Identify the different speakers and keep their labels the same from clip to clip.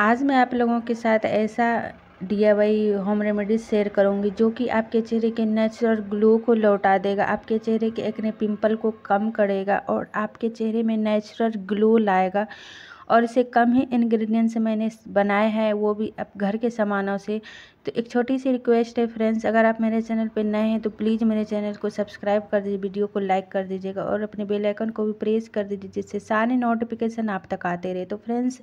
Speaker 1: आज मैं आप लोगों के साथ ऐसा डी होम रेमेडीज शेयर करूंगी जो कि आपके चेहरे के नेचुरल ग्लो को लौटा देगा आपके चेहरे के एक्ने पिंपल को कम करेगा और आपके चेहरे में नेचुरल ग्लो लाएगा और इसे कम ही इन्ग्रीडियंट्स मैंने बनाए हैं वो भी अब घर के सामानों से तो एक छोटी सी रिक्वेस्ट है फ्रेंड्स अगर आप मेरे चैनल पर नए हैं तो प्लीज़ मेरे चैनल को सब्सक्राइब कर दीजिए वीडियो को लाइक कर दीजिएगा और अपने बेल आइकन को भी प्रेस कर दीजिए जिससे सारे नोटिफिकेशन आप तक आते रहे तो फ्रेंड्स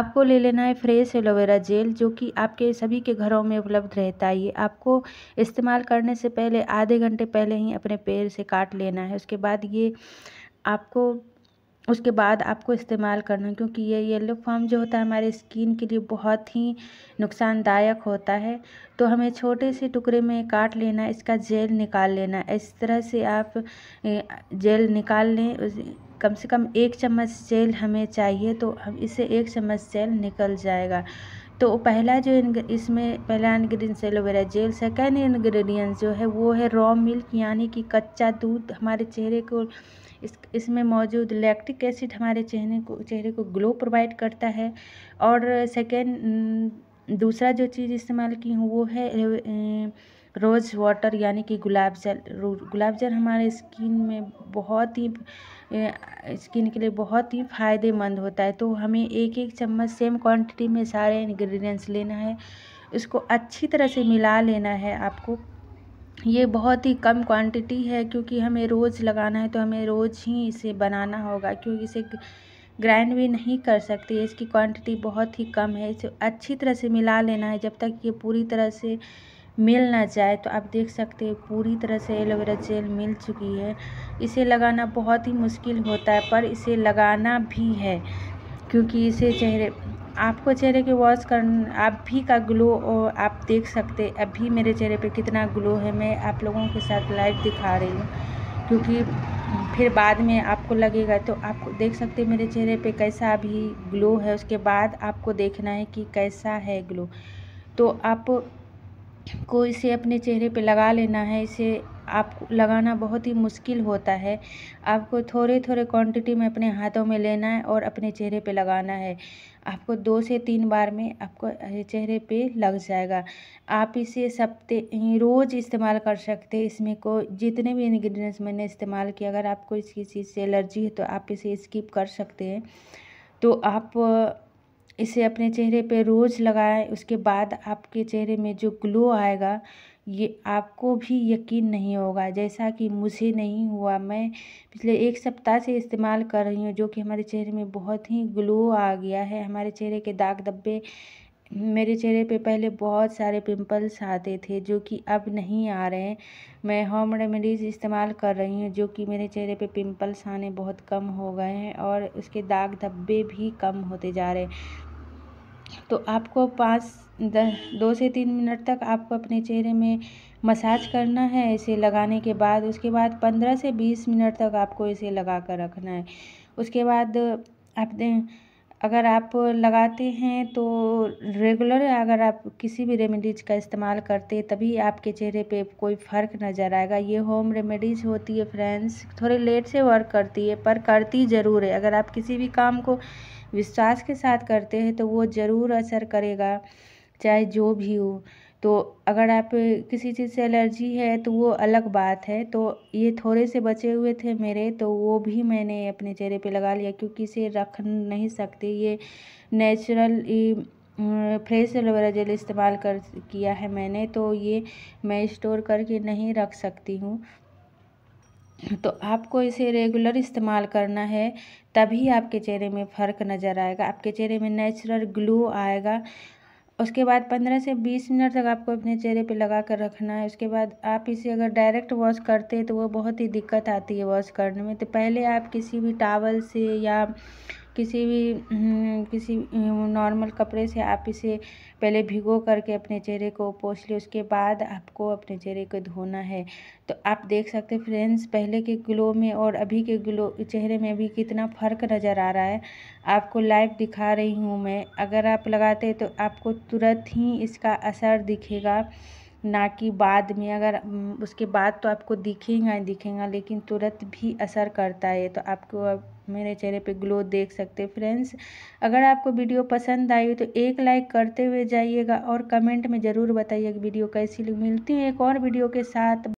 Speaker 1: आपको ले लेना है फ्रेश एलोवेरा जेल जो कि आपके सभी के घरों में उपलब्ध रहता है ये आपको इस्तेमाल करने से पहले आधे घंटे पहले ही अपने पैर से काट लेना है उसके बाद ये आपको उसके बाद आपको इस्तेमाल करना क्योंकि ये येलो फॉर्म जो होता है हमारे स्किन के लिए बहुत ही नुकसानदायक होता है तो हमें छोटे से टुकड़े में काट लेना इसका जेल निकाल लेना इस तरह से आप जेल निकाल लें कम से कम एक चम्मच जेल हमें चाहिए तो हम इसे एक चम्मच जेल निकल जाएगा तो पहला जो इसमें पहला ingredients aloe vera gel second ingredient जो है वो है रॉ मिल्क यानी कि कच्चा दूध हमारे चेहरे को इस इसमें मौजूद लैक्टिक एसिड हमारे चेहरे को चेहरे को ग्लो प्रोवाइड करता है और सेकेंड दूसरा जो चीज़ इस्तेमाल की हूँ वो है रोज़ वाटर यानी कि गुलाब जल गुलाब जल हमारे स्किन में बहुत ही स्किन के लिए बहुत ही फ़ायदेमंद होता है तो हमें एक एक चम्मच सेम क्वांटिटी में सारे इंग्रेडिएंट्स लेना है इसको अच्छी तरह से मिला लेना है आपको ये बहुत ही कम क्वांटिटी है क्योंकि हमें रोज़ लगाना है तो हमें रोज़ ही इसे बनाना होगा क्योंकि इसे ग्राइंड भी नहीं कर सकते इसकी क्वांटिटी बहुत ही कम है इसे अच्छी तरह से मिला लेना है जब तक ये पूरी तरह से मिल ना जाए तो आप देख सकते हैं पूरी तरह से एलोवेरा जेल मिल चुकी है इसे लगाना बहुत ही मुश्किल होता है पर इसे लगाना भी है क्योंकि इसे चेहरे आपको चेहरे के वॉश कर आप भी का ग्लो और आप देख सकते अभी मेरे चेहरे पे कितना ग्लो है मैं आप लोगों के साथ लाइव दिखा रही हूँ क्योंकि फिर बाद में आपको लगेगा तो आप देख सकते मेरे चेहरे पे कैसा अभी ग्लो है उसके बाद आपको देखना है कि कैसा है ग्लो तो आप को इसे अपने चेहरे पे लगा लेना है इसे आप लगाना बहुत ही मुश्किल होता है आपको थोड़े थोड़े क्वांटिटी में अपने हाथों में लेना है और अपने चेहरे पे लगाना है आपको दो से तीन बार में आपको चेहरे पे लग जाएगा आप इसे सप्ते रोज़ इस्तेमाल कर सकते हैं इसमें को जितने भी इन्ग्रीडियंट्स मैंने इस्तेमाल किया अगर आपको इस किसी चीज़ से एलर्जी है तो आप इसे स्किप कर सकते हैं तो आप इसे अपने चेहरे पे रोज लगाएं उसके बाद आपके चेहरे में जो ग्लो आएगा ये आपको भी यकीन नहीं होगा जैसा कि मुझे नहीं हुआ मैं पिछले एक सप्ताह से इस्तेमाल कर रही हूँ जो कि हमारे चेहरे में बहुत ही ग्लो आ गया है हमारे चेहरे के दाग धब्बे मेरे चेहरे पे पहले बहुत सारे पिंपल्स आते थे जो कि अब नहीं आ रहे हैं मैं होम रेमेडीज़ इस्तेमाल कर रही हूँ जो कि मेरे चेहरे पे पिंपल्स आने बहुत कम हो गए हैं और उसके दाग धब्बे भी कम होते जा रहे हैं तो आपको पाँच दो से तीन मिनट तक आपको अपने चेहरे में मसाज करना है इसे लगाने के बाद उसके बाद पंद्रह से बीस मिनट तक आपको इसे लगा कर रखना है उसके बाद आप दें अगर आप लगाते हैं तो रेगुलर अगर आप किसी भी रेमेडीज़ का इस्तेमाल करते तभी आपके चेहरे पे कोई फ़र्क नज़र आएगा ये होम रेमेडीज़ होती है फ्रेंड्स थोड़े लेट से वर्क करती है पर करती ज़रूर है अगर आप किसी भी काम को विश्वास के साथ करते हैं तो वो ज़रूर असर करेगा चाहे जो भी हो तो अगर आप किसी चीज़ से एलर्जी है तो वो अलग बात है तो ये थोड़े से बचे हुए थे मेरे तो वो भी मैंने अपने चेहरे पे लगा लिया क्योंकि इसे रख नहीं सकते ये नेचुरल फ्रेश एलोवेरा जेल इस्तेमाल कर किया है मैंने तो ये मैं स्टोर करके नहीं रख सकती हूँ तो आपको इसे रेगुलर इस्तेमाल करना है तभी आपके चेहरे में फ़र्क नज़र आएगा आपके चेहरे में नेचुरल ग्लो आएगा उसके बाद पंद्रह से बीस मिनट तक आपको अपने चेहरे पे लगा कर रखना है उसके बाद आप इसे अगर डायरेक्ट वॉश करते हैं तो वो बहुत ही दिक्कत आती है वॉश करने में तो पहले आप किसी भी टावल से या किसी भी हम्म, किसी नॉर्मल कपड़े से आप इसे पहले भिगो करके अपने चेहरे को पोछ लें उसके बाद आपको अपने चेहरे को धोना है तो आप देख सकते हैं फ्रेंड्स पहले के ग्लो में और अभी के ग्लो चेहरे में भी कितना फ़र्क नज़र आ रहा है आपको लाइव दिखा रही हूँ मैं अगर आप लगाते तो आपको तुरंत ही इसका असर दिखेगा ना कि बाद में अगर उसके बाद तो आपको दिखेगा ही दिखेगा लेकिन तुरंत भी असर करता है तो आपको अब मेरे चेहरे पे ग्लो देख सकते फ्रेंड्स अगर आपको वीडियो पसंद आई हो तो एक लाइक करते हुए जाइएगा और कमेंट में ज़रूर बताइए वीडियो कैसी मिलती है एक और वीडियो के साथ